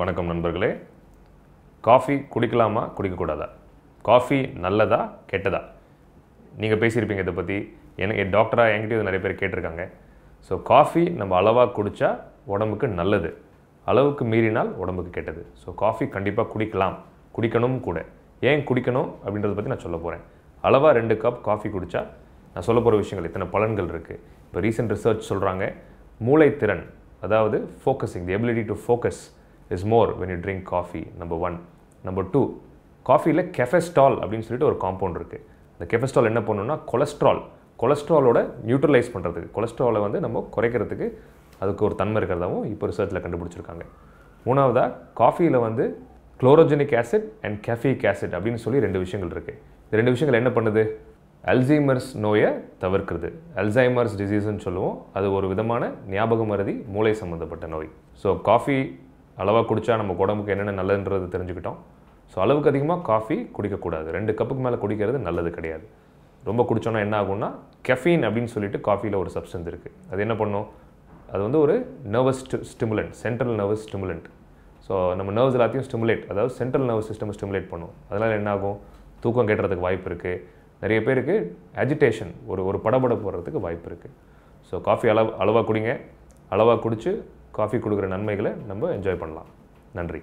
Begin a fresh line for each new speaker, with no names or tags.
வணக்கம்
நண்பர்களே coffee குடிக்கலாமா குடிக்கக்கூடாதா coffee நல்லதா கெட்டதா நீங்கள் பேசியிருப்பீங்க இதை பற்றி எனக்கு டாக்டராக என்கிட்ட நிறைய பேர் கேட்டிருக்காங்க ஸோ காஃபி நம்ம அளவாக குடித்தா உடம்புக்கு நல்லது அளவுக்கு மீறினால் உடம்புக்கு கெட்டது ஸோ காஃபி கண்டிப்பாக குடிக்கலாம் குடிக்கணும் கூட ஏன் குடிக்கணும் அப்படின்றத பற்றி நான் சொல்ல போகிறேன் அளவாக ரெண்டு கப் காஃபி குடித்தா நான் சொல்ல போகிற விஷயங்கள் இத்தனை பலன்கள் இருக்குது இப்போ ரீசெண்ட் ரிசர்ச் சொல்கிறாங்க மூளைத்திறன் அதாவது focusing the ability to focus is more when you drink coffee number one number two காஃபியில் கெஃபெஸ்டால் அப்படின்னு சொல்லிட்டு ஒரு காம்பவுண்ட் இருக்குது இந்த கெஃபெஸ்டால் என்ன பண்ணணும்னா கொலஸ்ட்ரால் கொலஸ்ட்ராலோட நியூட்ரலைஸ் பண்ணுறதுக்கு கொலஸ்ட்ராலை வந்து நம்ம குறைக்கிறதுக்கு அதுக்கு ஒரு தன்மை இருக்கிறதாகவும் இப்போ ரிசர்ச்சில் கண்டுபிடிச்சிருக்காங்க மூணாவதாக காஃபியில் வந்து chlorogenic acid and caffeic acid அப்படின்னு சொல்லி ரெண்டு விஷயங்கள் இருக்குது இந்த ரெண்டு விஷயங்கள் என்ன பண்ணுது அல்சைமர்ஸ் நோயை தவிர்க்கிறது அல்சைமர்ஸ் டிசீஸ்ன்னு சொல்லுவோம் அது ஒரு விதமான ஞாபகம் மருதி மூளை சம்மந்தப்பட்ட நோய் ஸோ காஃபி அளவாக குடித்தா நம்ம உடம்புக்கு என்னென்ன நல்லதுன்றது தெரிஞ்சுக்கிட்டோம் ஸோ அளவுக்கு அதிகமாக காஃபி குடிக்கக்கூடாது ரெண்டு கப்புக்கு மேலே குடிக்கிறது நல்லது கிடையாது ரொம்ப குடித்தோன்னா என்ன ஆகும்னா கெஃபீன் அப்படின்னு சொல்லிட்டு காஃபியில் ஒரு சப்ஸ்டன்ஸ் இருக்குது அது என்ன பண்ணும் அது வந்து ஒரு nervous stimulant central nervous stimulant so நம்ம நர்வ்ஸ் எல்லாத்தையும் ஸ்டிமுலேட் அதாவது சென்ட்ரல் நர்வஸ் சிஸ்டம் ஸ்டிமுலேட் பண்ணும் அதனால் என்ன ஆகும் தூக்கம் கேட்டுறதுக்கு வாய்ப்பு இருக்குது நிறைய பேருக்கு அஜிடேஷன் ஒரு ஒரு படபட போடுறதுக்கு வாய்ப்பு இருக்குது ஸோ காஃபி அளவு அளவாக குடிங்க அளவாக குடித்து காஃபி கொடுக்குற நன்மைகளை நம்ம என்ஜாய் பண்ணலாம் நன்றி